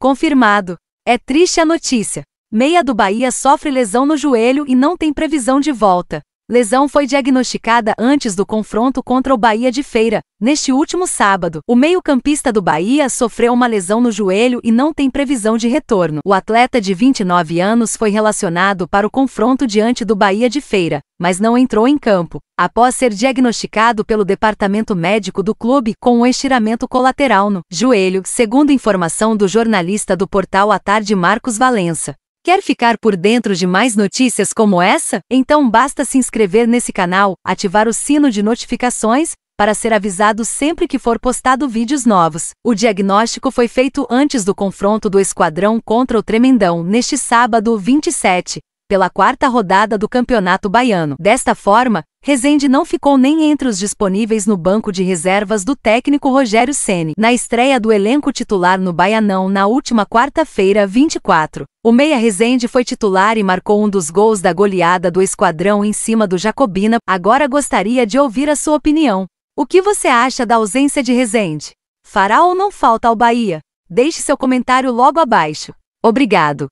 Confirmado. É triste a notícia. Meia do Bahia sofre lesão no joelho e não tem previsão de volta. Lesão foi diagnosticada antes do confronto contra o Bahia de Feira. Neste último sábado, o meio-campista do Bahia sofreu uma lesão no joelho e não tem previsão de retorno. O atleta de 29 anos foi relacionado para o confronto diante do Bahia de Feira, mas não entrou em campo, após ser diagnosticado pelo departamento médico do clube com um estiramento colateral no joelho, segundo informação do jornalista do portal A Tarde Marcos Valença. Quer ficar por dentro de mais notícias como essa? Então basta se inscrever nesse canal, ativar o sino de notificações para ser avisado sempre que for postado vídeos novos. O diagnóstico foi feito antes do confronto do esquadrão contra o Tremendão neste sábado 27, pela quarta rodada do Campeonato Baiano. Desta forma, Rezende não ficou nem entre os disponíveis no banco de reservas do técnico Rogério Ceni. Na estreia do elenco titular no Baianão na última quarta-feira, 24, o meia Rezende foi titular e marcou um dos gols da goleada do esquadrão em cima do Jacobina. Agora gostaria de ouvir a sua opinião. O que você acha da ausência de Rezende? Fará ou não falta ao Bahia? Deixe seu comentário logo abaixo. Obrigado.